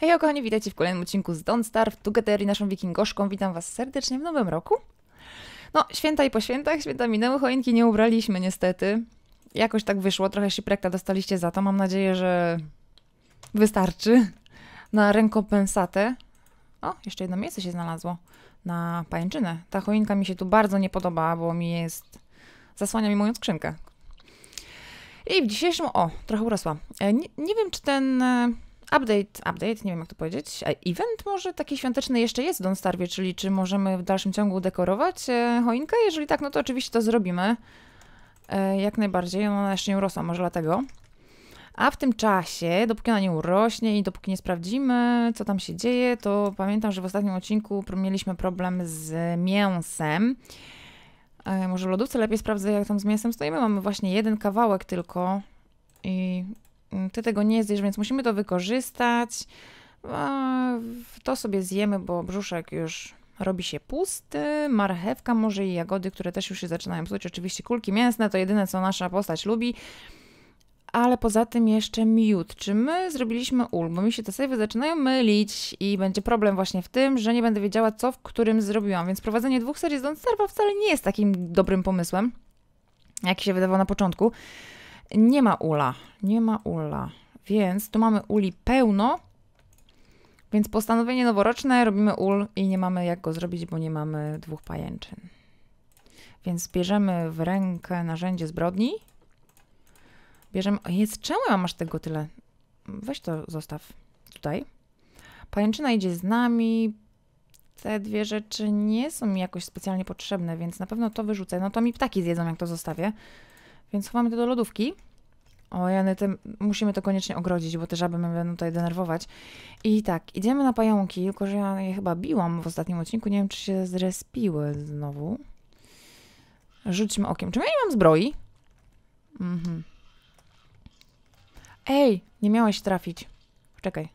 Hej kochani, witajcie w kolejnym odcinku z Don't Starve Together i naszą wikingoszką. Witam Was serdecznie w nowym roku. No, święta i po świętach, święta minęły, choinki nie ubraliśmy niestety. Jakoś tak wyszło, trochę shiprekta dostaliście za to. Mam nadzieję, że wystarczy na rekompensatę. O, jeszcze jedno miejsce się znalazło na pajęczynę. Ta choinka mi się tu bardzo nie podoba, bo mi jest... zasłania mi moją skrzynkę. I w dzisiejszym... O, trochę urosła. E, nie, nie wiem, czy ten e, update, update, nie wiem jak to powiedzieć, event może taki świąteczny jeszcze jest w Don Starwie, czyli czy możemy w dalszym ciągu dekorować e, choinkę? Jeżeli tak, no to oczywiście to zrobimy. E, jak najbardziej, no, ona jeszcze nie urosła, może dlatego. A w tym czasie, dopóki ona nie urośnie i dopóki nie sprawdzimy, co tam się dzieje, to pamiętam, że w ostatnim odcinku mieliśmy problem z mięsem. E, może w lodówce lepiej sprawdzę, jak tam z mięsem stoimy. Mamy właśnie jeden kawałek tylko i Mm, ty tego nie zjesz, więc musimy to wykorzystać. To sobie zjemy, bo brzuszek już robi się pusty. Marchewka może i jagody, które też już się zaczynają psuć. Oczywiście kulki mięsne to jedyne, co nasza postać lubi. Ale poza tym jeszcze miód. Czy my zrobiliśmy ul? Bo mi się te sejwy zaczynają mylić i będzie problem właśnie w tym, że nie będę wiedziała, co w którym zrobiłam. Więc prowadzenie dwóch serii z Don't Starve'a wcale nie jest takim dobrym pomysłem, jak się wydawało na początku nie ma ula, nie ma ula, więc tu mamy uli pełno, więc postanowienie noworoczne, robimy ul i nie mamy jak go zrobić, bo nie mamy dwóch pajęczyn. Więc bierzemy w rękę narzędzie zbrodni. Bierzemy... Jest, czemu ja masz tego tyle? Weź to zostaw tutaj. Pajęczyna idzie z nami. Te dwie rzeczy nie są mi jakoś specjalnie potrzebne, więc na pewno to wyrzucę. No to mi ptaki zjedzą, jak to zostawię. Więc chowamy to do lodówki. O, Jany, tym, musimy to koniecznie ogrodzić, bo te żaby mnie będą tutaj denerwować. I tak, idziemy na pająki, tylko że ja je chyba biłam w ostatnim odcinku. Nie wiem, czy się zrespiły znowu. Rzućmy okiem. Czy ja nie mam zbroi? Mhm. Ej, nie miałeś trafić. Czekaj.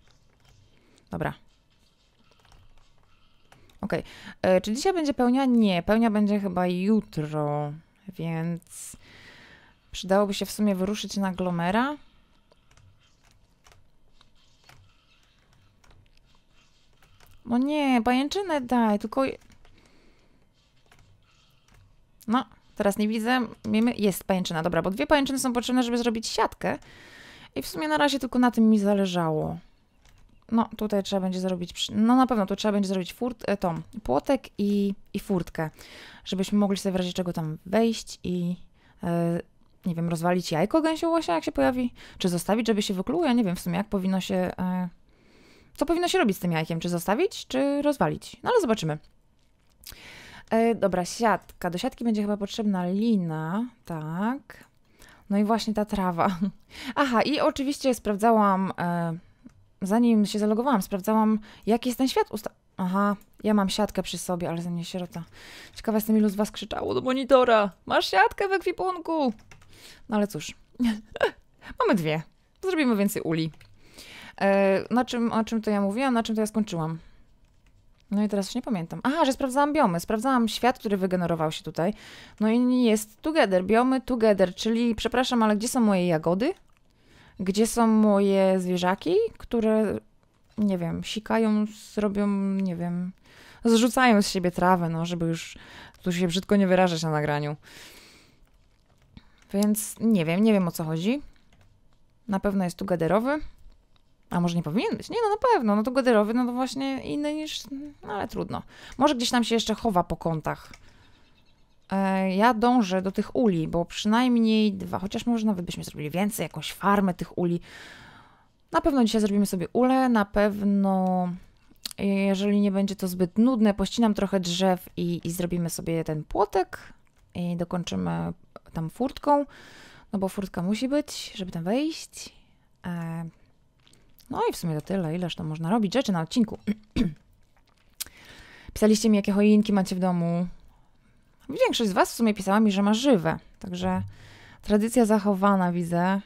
Dobra. Okej. Okay. E, czy dzisiaj będzie pełnia? Nie, pełnia będzie chyba jutro, więc Przydałoby się w sumie wyruszyć na Glomera. No nie, pajęczynę daj, tylko... No, teraz nie widzę. Miejmy... Jest pajęczyna, dobra, bo dwie pajęczyny są potrzebne, żeby zrobić siatkę. I w sumie na razie tylko na tym mi zależało. No, tutaj trzeba będzie zrobić, no na pewno tu trzeba będzie zrobić furt, e, tą, płotek i, i furtkę, żebyśmy mogli sobie w razie czego tam wejść i e, nie wiem, rozwalić jajko gęsią łosia, jak się pojawi? Czy zostawić, żeby się wykluł? Ja nie wiem w sumie, jak powinno się... E, co powinno się robić z tym jajkiem? Czy zostawić, czy rozwalić? No ale zobaczymy. E, dobra, siatka. Do siatki będzie chyba potrzebna lina, tak. No i właśnie ta trawa. Aha, i oczywiście sprawdzałam, e, zanim się zalogowałam, sprawdzałam, jaki jest ten świat usta... Aha, ja mam siatkę przy sobie, ale ze mnie sierota. Ciekawa jestem, ilu z Was krzyczało do monitora. Masz siatkę w ekwipunku! No ale cóż, mamy dwie. Zrobimy więcej uli. E, na czym, na czym to ja mówiłam, na czym to ja skończyłam? No i teraz już nie pamiętam. Aha, że sprawdzałam biomy, sprawdzałam świat, który wygenerował się tutaj. No i jest together, biomy together, czyli przepraszam, ale gdzie są moje jagody? Gdzie są moje zwierzaki, które, nie wiem, sikają, zrobią, nie wiem, zrzucają z siebie trawę, no, żeby już tu się brzydko nie wyrażać na nagraniu. Więc nie wiem, nie wiem o co chodzi. Na pewno jest tu gaderowy. A może nie powinien być? Nie, no na pewno. No to gaderowy, no to właśnie inny niż... No ale trudno. Może gdzieś nam się jeszcze chowa po kątach. E, ja dążę do tych uli, bo przynajmniej dwa, chociaż może nawet byśmy zrobili więcej, jakąś farmę tych uli. Na pewno dzisiaj zrobimy sobie ulę, na pewno e, jeżeli nie będzie to zbyt nudne, pościnam trochę drzew i, i zrobimy sobie ten płotek i dokończymy tam furtką, no bo furtka musi być, żeby tam wejść. E, no i w sumie to tyle, ileż to można robić rzeczy na odcinku. Pisaliście mi, jakie choinki macie w domu. Większość z Was w sumie pisała mi, że ma żywe, także tradycja zachowana widzę.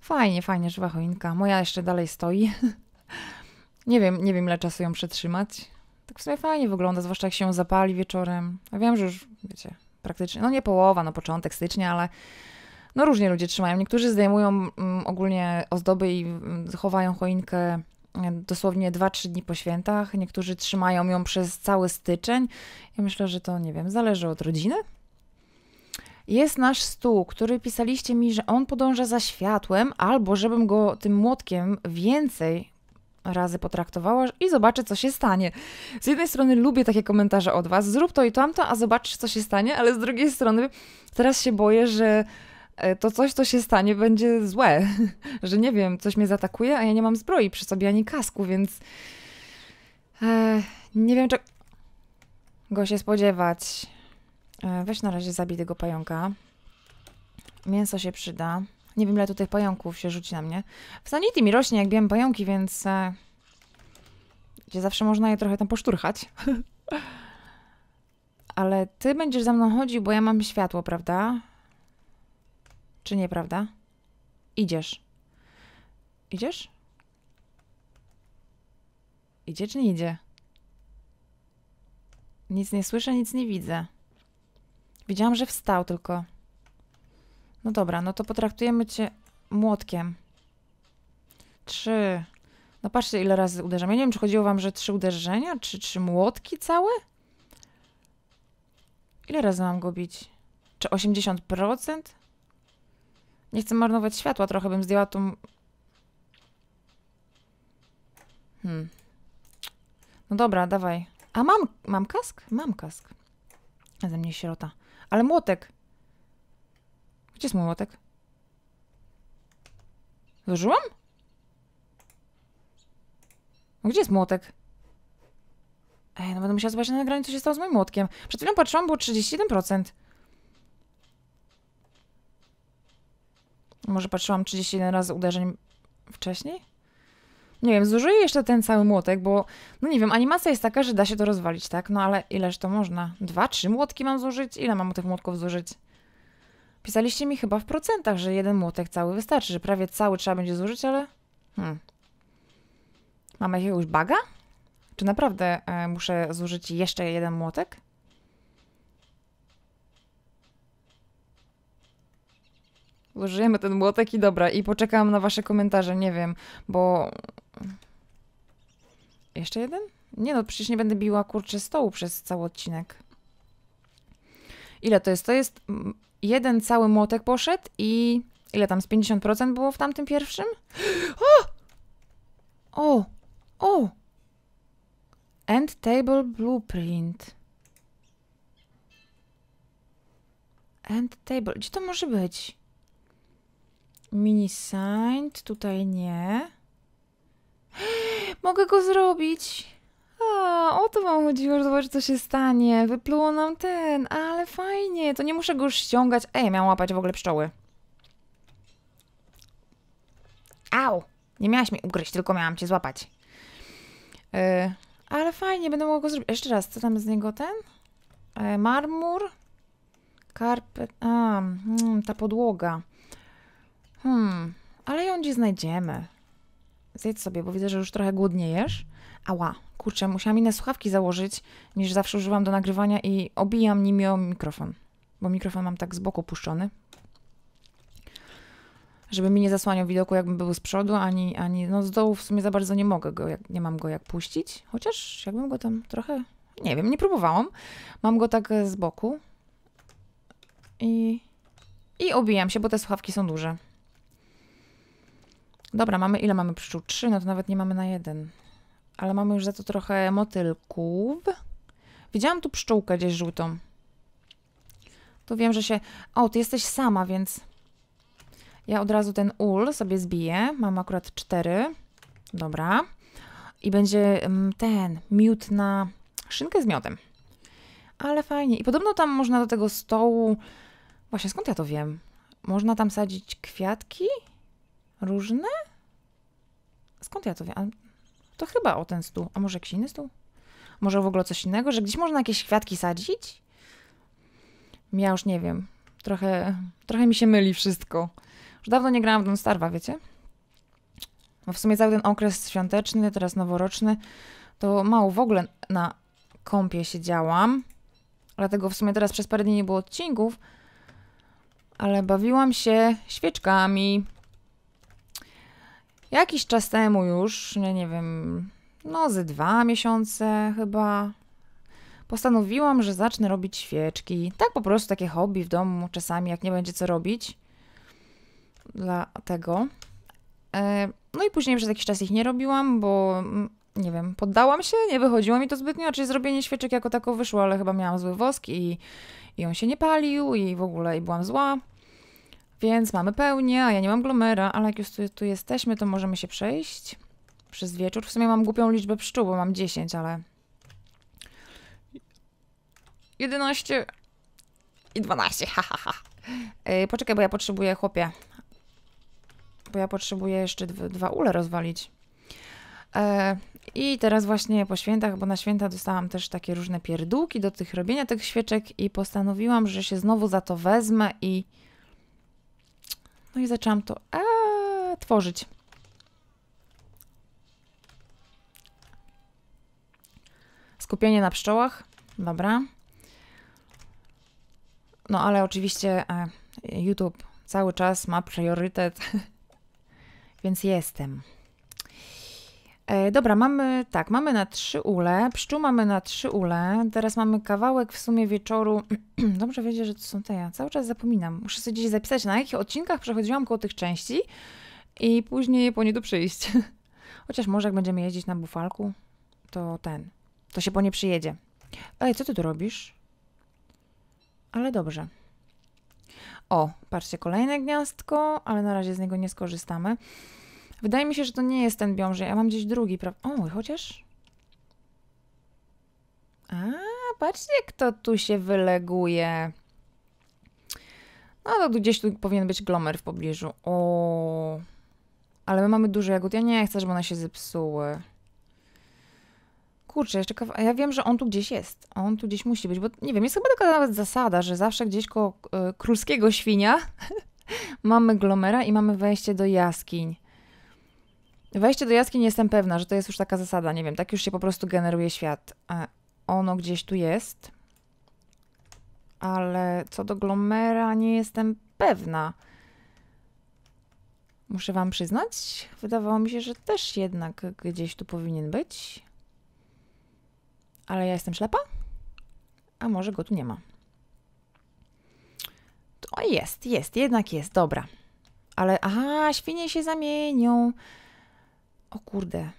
Fajnie, fajnie, żywa choinka. Moja jeszcze dalej stoi. nie wiem, nie wiem ile czasu ją przetrzymać. Tak w sumie fajnie wygląda, zwłaszcza jak się ją zapali wieczorem. Ja wiem, że już, wiecie, praktycznie, no nie połowa, no początek stycznia, ale no różnie ludzie trzymają. Niektórzy zdejmują mm, ogólnie ozdoby i mm, chowają choinkę mm, dosłownie 2-3 dni po świętach, niektórzy trzymają ją przez cały styczeń. Ja myślę, że to, nie wiem, zależy od rodziny. Jest nasz stół, który pisaliście mi, że on podąża za światłem, albo żebym go tym młotkiem więcej razy potraktowała i zobaczę, co się stanie. Z jednej strony lubię takie komentarze od Was, zrób to i tamto, a zobaczysz, co się stanie, ale z drugiej strony teraz się boję, że e, to coś, co się stanie, będzie złe. Że nie wiem, coś mnie zaatakuje, a ja nie mam zbroi przy sobie ani kasku, więc. E, nie wiem, czy go się spodziewać. E, weź na razie zabij tego pająka. Mięso się przyda. Nie wiem, ile tu tych pająków się rzuci na mnie. W Sanity mi rośnie, jak biłem pająki, więc... E, gdzie zawsze można je trochę tam poszturchać. Ale ty będziesz za mną chodził, bo ja mam światło, prawda? Czy nie, prawda? Idziesz. Idziesz? Idzie czy nie idzie? Nic nie słyszę, nic nie widzę. Widziałam, że wstał tylko. No dobra, no to potraktujemy cię młotkiem. Trzy. No patrzcie, ile razy uderzam. Ja nie wiem, czy chodziło wam, że trzy uderzenia, czy trzy młotki całe? Ile razy mam go bić? Czy 80%? Nie chcę marnować światła, trochę bym zdjęła tą... Hmm. No dobra, dawaj. A mam, mam kask? Mam kask. A ze mnie sierota. Ale młotek. Gdzie jest mój młotek? Zużyłam? Gdzie jest młotek? Ej, no będę musiała zobaczyć na nagraniu, co się stało z moim młotkiem. Przed chwilą patrzyłam, było 31%. Może patrzyłam 31 razy uderzeń wcześniej? Nie wiem, zużyję jeszcze ten cały młotek, bo no nie wiem, animacja jest taka, że da się to rozwalić, tak? No ale ileż to można? Dwa, trzy młotki mam zużyć? Ile mam tych młotków zużyć? Pisaliście mi chyba w procentach, że jeden młotek cały wystarczy, że prawie cały trzeba będzie zużyć, ale... Hmm. Mamy jakiegoś baga? Czy naprawdę e, muszę zużyć jeszcze jeden młotek? Zużyjemy ten młotek i dobra, i poczekam na wasze komentarze, nie wiem, bo... Jeszcze jeden? Nie no, przecież nie będę biła kurczę stołu przez cały odcinek. Ile to jest? To jest mm, jeden cały młotek poszedł i ile tam, z 50% było w tamtym pierwszym? O! O! o! End table blueprint. End table. Gdzie to może być? Mini signed. Tutaj nie. Mogę go zrobić. A, o to wam chodziło, że zobacz co się stanie. Wypluło nam ten, ale fajnie, to nie muszę go już ściągać. Ej, miałam łapać w ogóle pszczoły. Au! Nie miałaś mi ugryźć, tylko miałam cię złapać. Yy, ale fajnie, będę mogła go zrobić. Jeszcze raz, co tam z niego ten? Yy, marmur? Karpet... A, hmm, ta podłoga. Hmm, ale ją gdzie znajdziemy? Zjedz sobie, bo widzę, że już trochę głodniejesz. Ała, kurczę, musiałam inne słuchawki założyć, niż zawsze używam do nagrywania i obijam nimi o mikrofon. Bo mikrofon mam tak z boku puszczony. Żeby mi nie zasłaniał widoku, jakbym był z przodu, ani, ani no z dołu w sumie za bardzo nie mogę go, jak, nie mam go jak puścić. Chociaż jakbym go tam trochę, nie wiem, nie próbowałam. Mam go tak z boku. I, i obijam się, bo te słuchawki są duże. Dobra, mamy ile mamy pszczół? Trzy, no to nawet nie mamy na jeden ale mamy już za to trochę motylków. Widziałam tu pszczółkę gdzieś żółtą. Tu wiem, że się... O, ty jesteś sama, więc... Ja od razu ten ul sobie zbiję. Mam akurat cztery. Dobra. I będzie mm, ten miód na szynkę z miodem. Ale fajnie. I podobno tam można do tego stołu... Właśnie, skąd ja to wiem? Można tam sadzić kwiatki? Różne? Skąd ja to wiem? To chyba o ten stół. A może jakiś inny stół? Może w ogóle coś innego? Że gdzieś można jakieś kwiatki sadzić? Ja już nie wiem. Trochę, trochę mi się myli wszystko. Już dawno nie grałam w Don't Starwa, wiecie? Bo no w sumie cały ten okres świąteczny, teraz noworoczny, to mało w ogóle na kąpie siedziałam. Dlatego w sumie teraz przez parę dni nie było odcinków. Ale bawiłam się świeczkami. Jakiś czas temu już, nie, nie wiem, no ze dwa miesiące chyba, postanowiłam, że zacznę robić świeczki. Tak po prostu takie hobby w domu czasami, jak nie będzie co robić. Dlatego. E, no i później przez jakiś czas ich nie robiłam, bo mm, nie wiem, poddałam się, nie wychodziło mi to zbytnio, czyli zrobienie świeczek jako tako wyszło, ale chyba miałam zły wosk i, i on się nie palił i w ogóle i byłam zła. Więc mamy pełnię, a ja nie mam glomera, ale jak już tu, tu jesteśmy, to możemy się przejść przez wieczór. W sumie mam głupią liczbę pszczół, bo mam 10, ale... 11 i 12, hahaha. Ha, ha. yy, poczekaj, bo ja potrzebuję, chłopie. Bo ja potrzebuję jeszcze dwa ule rozwalić. E, I teraz właśnie po świętach, bo na święta dostałam też takie różne pierdółki do tych robienia tych świeczek i postanowiłam, że się znowu za to wezmę i no i zaczęłam to a, tworzyć. Skupienie na pszczołach. Dobra. No ale oczywiście e, YouTube cały czas ma priorytet, więc jestem. E, dobra, mamy tak, mamy na trzy ule, pszczół mamy na trzy ule, teraz mamy kawałek w sumie wieczoru. Dobrze wiedzieć, że to są te, ja cały czas zapominam. Muszę sobie gdzieś zapisać, na jakich odcinkach przechodziłam koło tych części i później po nie tu przyjść. Chociaż może jak będziemy jeździć na bufalku, to ten, to się po nie przyjedzie. Ej, co ty tu robisz? Ale dobrze. O, patrzcie, kolejne gniazdko, ale na razie z niego nie skorzystamy. Wydaje mi się, że to nie jest ten biom, że ja mam gdzieś drugi, prawda? O, chociaż... A, patrzcie, kto tu się wyleguje. No to gdzieś tu powinien być glomer w pobliżu. O, ale my mamy dużo jagód. Ja nie chcę, żeby one się zepsuły. Kurczę, jeszcze kawa... Ja wiem, że on tu gdzieś jest. On tu gdzieś musi być, bo nie wiem, jest chyba taka nawet zasada, że zawsze gdzieś koło y, królskiego świnia mamy glomera i mamy wejście do jaskiń. Wejście do jaskini jestem pewna, że to jest już taka zasada, nie wiem, tak już się po prostu generuje świat. E, ono gdzieś tu jest. Ale co do Glomera nie jestem pewna. Muszę wam przyznać, wydawało mi się, że też jednak gdzieś tu powinien być. Ale ja jestem ślepa? A może go tu nie ma. O, jest, jest, jednak jest, dobra. Ale, aha, świnie się zamienią. O kurde.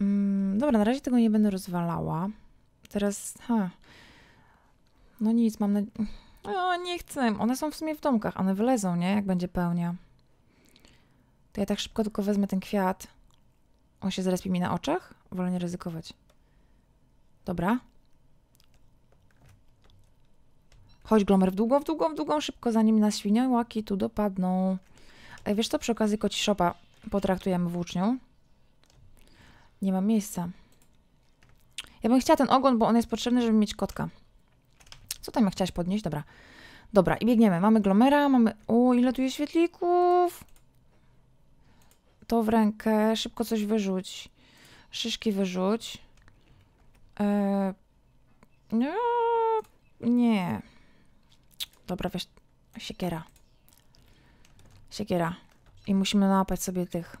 Mm, dobra, na razie tego nie będę rozwalała. Teraz, ha. No nic, mam na... O, nie chcę. One są w sumie w domkach. One wylezą, nie? Jak będzie pełnia. To ja tak szybko tylko wezmę ten kwiat. On się zrespi mi na oczach? Wolę nie ryzykować. Dobra. Chodź, Glomer, w długą, w długą, w długą, szybko, zanim nas świniołaki tu dopadną. Ej, wiesz co, przy okazji koci szopa potraktujemy włócznią. Nie mam miejsca. Ja bym chciała ten ogon, bo on jest potrzebny, żeby mieć kotka. Co tam ja chciałaś podnieść? Dobra. Dobra, i biegniemy. Mamy glomera, mamy... O, ile tu jest świetlików! To w rękę. Szybko coś wyrzuć. Szyszki wyrzuć. Eee... No, nie. Dobra, wiesz... Siekiera. Siekiera. I musimy nałapać sobie tych.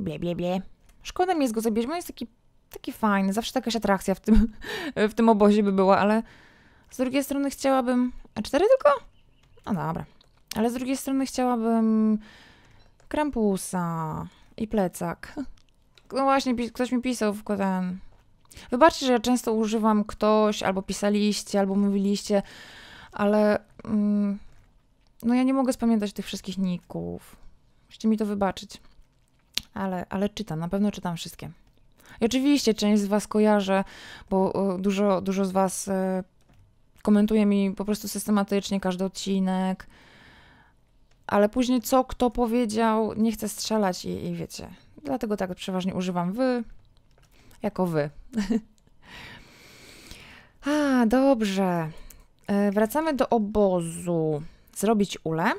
bie bie bie Szkoda mi jest go zabierzmy bo on jest taki, taki fajny. Zawsze taka atrakcja w tym, w tym obozie by była, ale z drugiej strony chciałabym... A cztery tylko? No dobra. Ale z drugiej strony chciałabym krampusa i plecak. No właśnie, ktoś mi pisał w ten... Wybaczcie, że ja często używam ktoś, albo pisaliście, albo mówiliście, ale... Mm, no ja nie mogę spamiętać tych wszystkich ników. Musicie mi to wybaczyć. Ale, ale czytam, na pewno czytam wszystkie. I oczywiście część z Was kojarzę, bo e, dużo, dużo z Was e, komentuje mi po prostu systematycznie każdy odcinek. Ale później co kto powiedział, nie chcę strzelać i, i wiecie. Dlatego tak przeważnie używam wy jako wy. A, dobrze. E, wracamy do obozu zrobić ulę,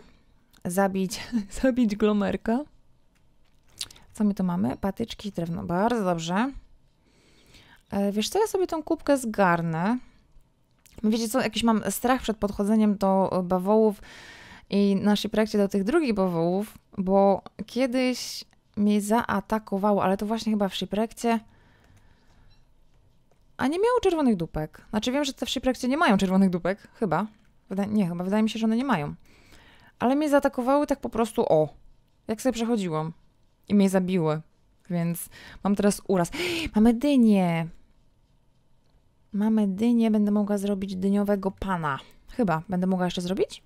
zabić, zabić glomerka. Co my tu mamy? Patyczki, drewno. Bardzo dobrze. E, wiesz co, ja sobie tą kubkę zgarnę. Wiecie co, jakiś mam strach przed podchodzeniem do bawołów i naszej projekcie do tych drugich bawołów, bo kiedyś mnie zaatakowało, ale to właśnie chyba w Shiprekcie. A nie miało czerwonych dupek. Znaczy wiem, że te w Shiprekcie nie mają czerwonych dupek, chyba nie, chyba wydaje mi się, że one nie mają. Ale mnie zaatakowały tak po prostu o, jak sobie przechodziłam i mnie zabiły. Więc mam teraz uraz. Mamy dynię! Mamy dynię, będę mogła zrobić dyniowego pana. Chyba, będę mogła jeszcze zrobić?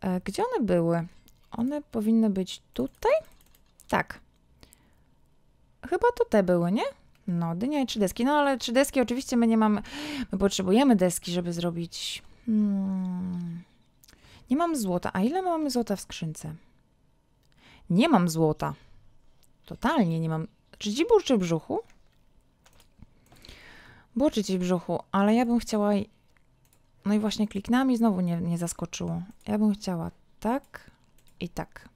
E, gdzie one były? One powinny być tutaj? Tak. Chyba to te były, nie? No, dynia i trzy deski. No, ale trzy deski oczywiście my nie mamy... My potrzebujemy deski, żeby zrobić Hmm. Nie mam złota. A ile mamy złota w skrzynce? Nie mam złota. Totalnie nie mam. Czy ci burczy w brzuchu? Burczy ci w brzuchu, ale ja bym chciała... No i właśnie kliknami znowu nie, nie zaskoczyło. Ja bym chciała tak i tak.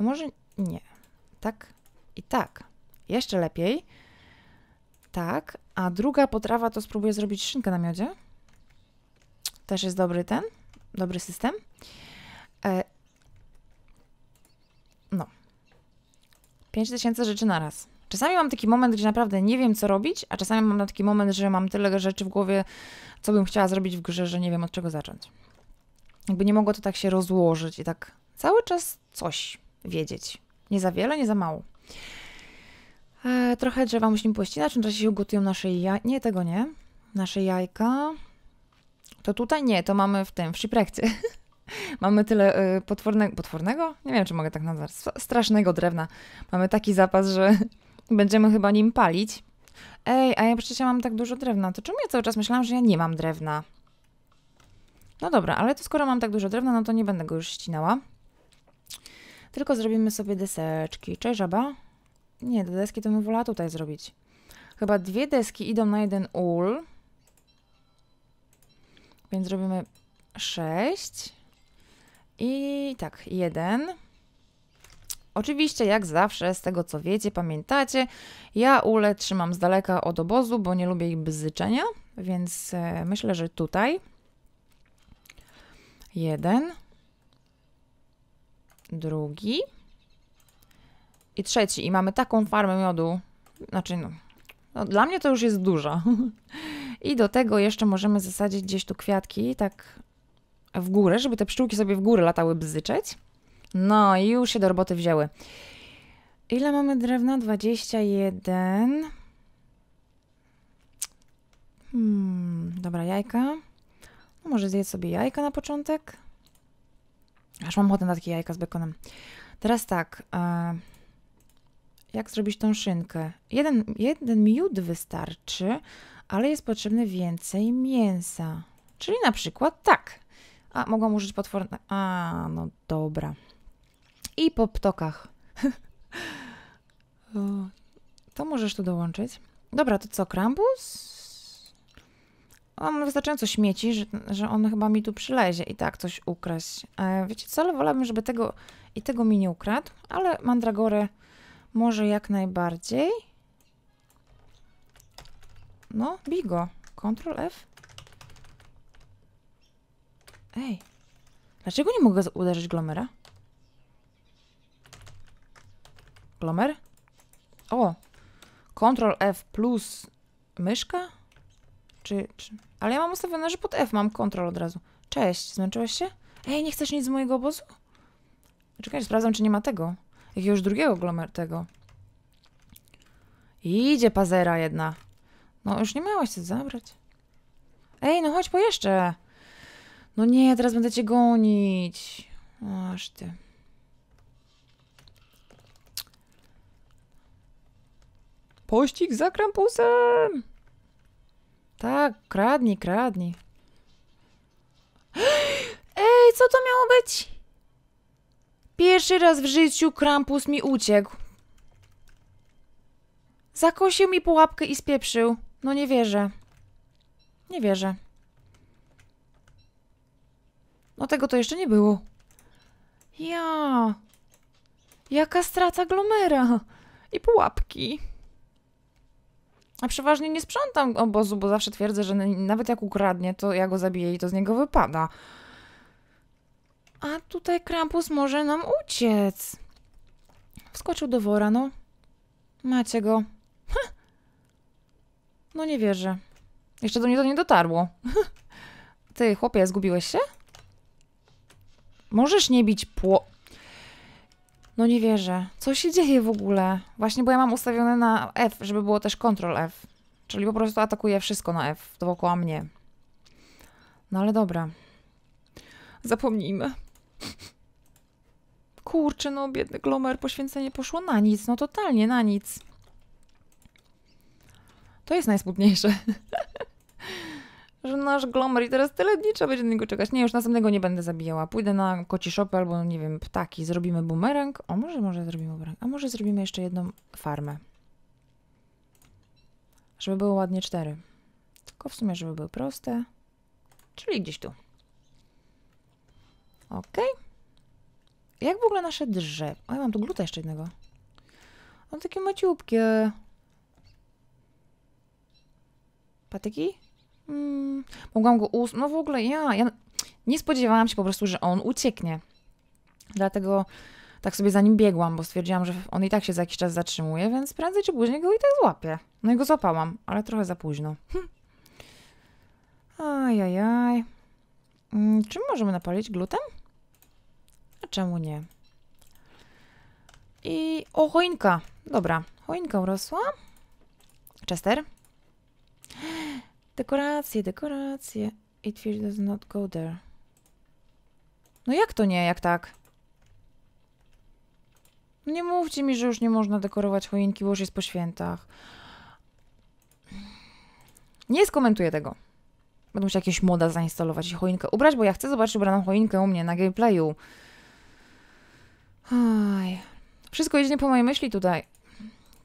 A może nie. Tak i tak. Jeszcze lepiej. Tak, a druga potrawa to spróbuję zrobić szynkę na miodzie. Też jest dobry ten, dobry system. E, no. 5000 rzeczy na raz. Czasami mam taki moment, gdzie naprawdę nie wiem, co robić, a czasami mam taki moment, że mam tyle rzeczy w głowie, co bym chciała zrobić w grze, że nie wiem, od czego zacząć. Jakby nie mogło to tak się rozłożyć i tak cały czas coś wiedzieć. Nie za wiele, nie za mało. E, trochę drzewa musimy pościnać, na tym czasie się ugotują nasze jajka. Nie, tego nie. Nasze jajka. To tutaj nie, to mamy w tym, w Shiprekcie. mamy tyle y, potworne, potwornego, nie wiem czy mogę tak nazwać, strasznego drewna. Mamy taki zapas, że będziemy chyba nim palić. Ej, a ja przecież ja mam tak dużo drewna, to czemu ja cały czas myślałam, że ja nie mam drewna? No dobra, ale to skoro mam tak dużo drewna, no to nie będę go już ścinała. Tylko zrobimy sobie deseczki. Cześć, żaba. Nie, do deski to bym wolała tutaj zrobić. Chyba dwie deski idą na jeden ul. Więc robimy 6. I tak, 1. Oczywiście, jak zawsze, z tego co wiecie, pamiętacie, ja ule trzymam z daleka od obozu, bo nie lubię ich bzyczenia, więc e, myślę, że tutaj. Jeden. Drugi. I trzeci. I mamy taką farmę miodu. Znaczy, no, no dla mnie to już jest duża. I do tego jeszcze możemy zasadzić gdzieś tu kwiatki, tak w górę, żeby te pszczółki sobie w górę latały bzyczeć. No i już się do roboty wzięły. Ile mamy drewna? 21. Hmm, dobra, jajka. No może zjedz sobie jajka na początek. Aż mam ochotę na takie jajka z bekonem. Teraz tak. E, jak zrobić tą szynkę? Jeden, jeden miód wystarczy, ale jest potrzebne więcej mięsa. Czyli na przykład tak. A, mogłam użyć potworne... A, no dobra. I po ptokach. to możesz tu dołączyć. Dobra, to co, Krampus? Mam wystarczająco śmieci, że, że on chyba mi tu przylezie i tak coś ukraść. E, wiecie co, ale wolałabym, żeby tego i tego mi nie ukradł, ale mandragorę może jak najbardziej. No, bigo. Ctrl F. Ej. Dlaczego nie mogę uderzyć glomera? Glomer? O! Ctrl F plus myszka? Czy, czy... Ale ja mam ustawione, że pod F mam kontrol od razu. Cześć, zmęczyłeś się? Ej, nie chcesz nic z mojego obozu? Czekaj, sprawdzam, czy nie ma tego. Jakiegoś drugiego glomer tego. Idzie pazera jedna. No, już nie miałaś co zabrać. Ej, no chodź po jeszcze. No nie, teraz będę cię gonić. Aż ty. Pościg za Krampusem! Tak, kradnij, kradnij. Ej, co to miało być? Pierwszy raz w życiu Krampus mi uciekł. Zakosił mi pułapkę i spieprzył. No nie wierzę. Nie wierzę. No tego to jeszcze nie było. Ja. Jaka strata glomera. I pułapki. A przeważnie nie sprzątam obozu, bo zawsze twierdzę, że nawet jak ukradnie, to ja go zabiję i to z niego wypada. A tutaj Krampus może nam uciec. Wskoczył do wora, no. Macie go. No nie wierzę. Jeszcze do mnie to nie dotarło. Ty, chłopie, zgubiłeś się? Możesz nie bić pło... No nie wierzę. Co się dzieje w ogóle? Właśnie, bo ja mam ustawione na F, żeby było też Ctrl F. Czyli po prostu atakuje wszystko na F dookoła mnie. No ale dobra. Zapomnijmy. Kurczę, no biedny Glomer, poświęcenie poszło na nic, no totalnie na nic. To jest najsmutniejsze. że nasz glomer i teraz tyle dni trzeba będzie do niego czekać. Nie, już następnego nie będę zabijała. Pójdę na koci albo, no nie wiem, ptaki. Zrobimy bumerang. O, może, może zrobimy bumerang. A może zrobimy jeszcze jedną farmę. Żeby było ładnie cztery. Tylko w sumie, żeby były proste. Czyli gdzieś tu. Ok. Jak w ogóle nasze drzewo? O, ja mam tu gluta jeszcze jednego. On takie maciupkie. Patyki? Mm, mogłam go us... No w ogóle ja, ja... Nie spodziewałam się po prostu, że on ucieknie. Dlatego tak sobie za nim biegłam, bo stwierdziłam, że on i tak się za jakiś czas zatrzymuje, więc prędzej czy później go i tak złapię. No i go złapałam, ale trochę za późno. Hm. Ajajaj. Mm, czy możemy napalić gluten? A czemu nie? I... O, choinka! Dobra, choinka urosła. Chester? Dekoracje, dekoracje. It feels does not go there. No jak to nie, jak tak? Nie mówcie mi, że już nie można dekorować choinki, bo już jest po świętach. Nie skomentuję tego. Będę musiała jakieś moda zainstalować i choinkę ubrać, bo ja chcę zobaczyć ubraną choinkę u mnie na gameplayu. Aj. Wszystko idzie nie po mojej myśli tutaj.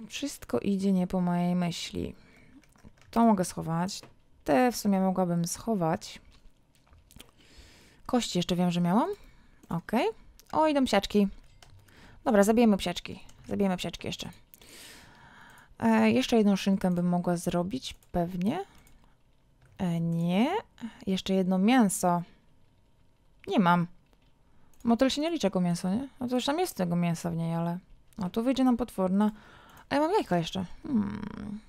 Wszystko idzie nie po mojej myśli. To mogę schować. Te w sumie mogłabym schować. Kości jeszcze wiem, że miałam. Ok. O, idą psiaczki. Dobra, zabijemy psiaczki. Zabijemy psiaczki jeszcze. E, jeszcze jedną szynkę bym mogła zrobić, pewnie. E, nie. Jeszcze jedno mięso. Nie mam. Motyl się nie liczy jako mięso, nie? No to już tam jest tego mięsa w niej, ale... No tu wyjdzie nam potworna... A ja mam jajka jeszcze. Hmm.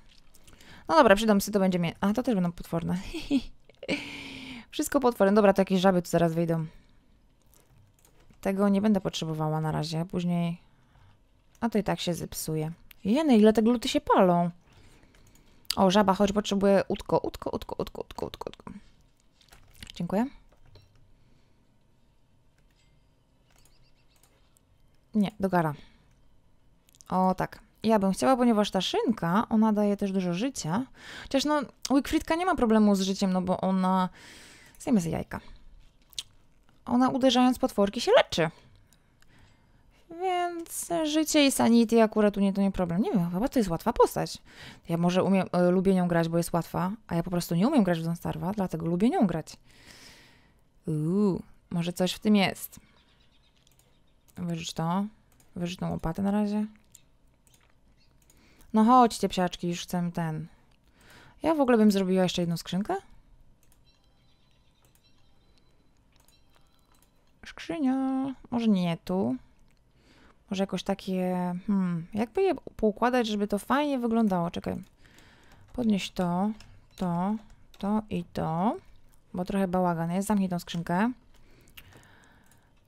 No dobra, przydam się, to będzie mnie. A, to też będą potworne. Wszystko potworne. Dobra, to jakieś żaby tu zaraz wyjdą. Tego nie będę potrzebowała na razie. Później... A to i tak się zepsuje. Jeny, ile te gluty się palą. O, żaba, choć potrzebuję utko, utko, utko, utko, utko, utko, utko. Dziękuję. Nie, do gara. O, tak. Ja bym chciała, ponieważ ta szynka, ona daje też dużo życia. Chociaż no, Wigfriedka nie ma problemu z życiem, no bo ona... Zjemy sobie jajka. Ona uderzając potworki się leczy. Więc życie i sanity akurat u niej to nie problem. Nie wiem, chyba to jest łatwa postać. Ja może umiem, e, lubię nią grać, bo jest łatwa, a ja po prostu nie umiem grać w Don Starwa, dlatego lubię nią grać. Uuu, może coś w tym jest. Wyrzuć to. Wyrzuć tą łopatę na razie. No chodźcie, psiaczki, już chcę ten. Ja w ogóle bym zrobiła jeszcze jedną skrzynkę. Skrzynia. Może nie tu. Może jakoś takie... Hmm, jakby je poukładać, żeby to fajnie wyglądało. Czekaj. Podnieś to, to, to i to. Bo trochę bałagan jest. Zamknij tą skrzynkę.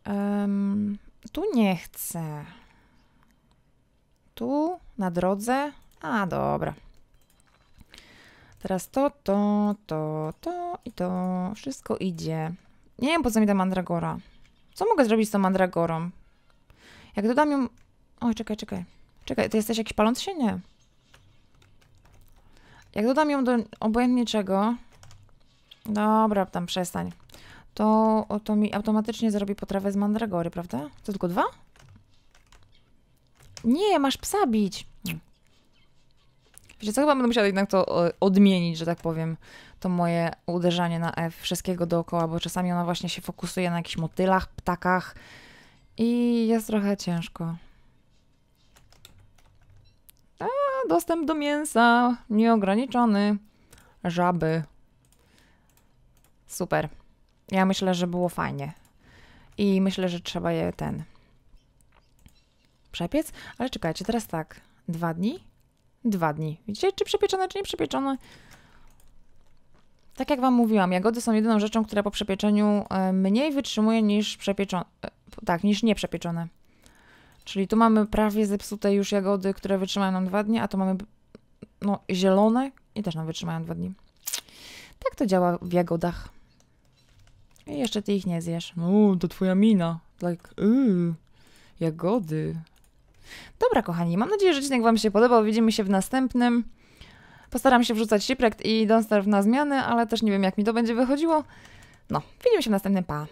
Um, tu nie chcę. Tu na drodze. A, dobra. Teraz to, to, to, to i to. Wszystko idzie. Nie wiem, po co mi ta mandragora. Co mogę zrobić z tą mandragorą? Jak dodam ją... Oj, czekaj, czekaj. Czekaj, to jesteś jakiś palący się? Nie. Jak dodam ją do obojętnie czego... Dobra, tam przestań. To, to mi automatycznie zrobi potrawę z mandragory, prawda? To tylko dwa? Nie, masz psa bić. Wiecie co, chyba będę musiała jednak to e, odmienić, że tak powiem, to moje uderzanie na F e wszystkiego dookoła, bo czasami ona właśnie się fokusuje na jakichś motylach, ptakach i jest trochę ciężko. A, dostęp do mięsa nieograniczony. Żaby. Super. Ja myślę, że było fajnie. I myślę, że trzeba je ten przepiec. Ale czekajcie, teraz tak. Dwa dni? Dwa dni. Widzicie, czy przepieczone, czy nie przepieczone? Tak jak Wam mówiłam, jagody są jedyną rzeczą, która po przepieczeniu e, mniej wytrzymuje niż przepieczone, e, tak, niż nieprzepieczone. Czyli tu mamy prawie zepsute już jagody, które wytrzymają nam dwa dni, a tu mamy no, zielone i też nam wytrzymają dwa dni. Tak to działa w jagodach. I jeszcze ty ich nie zjesz. No, to twoja mina. Like, yy, jagody. Dobra, kochani, mam nadzieję, że odcinek Wam się podobał. Widzimy się w następnym. Postaram się wrzucać Shipwrecked i Don't Starve na zmiany, ale też nie wiem, jak mi to będzie wychodziło. No, widzimy się w następnym. Pa!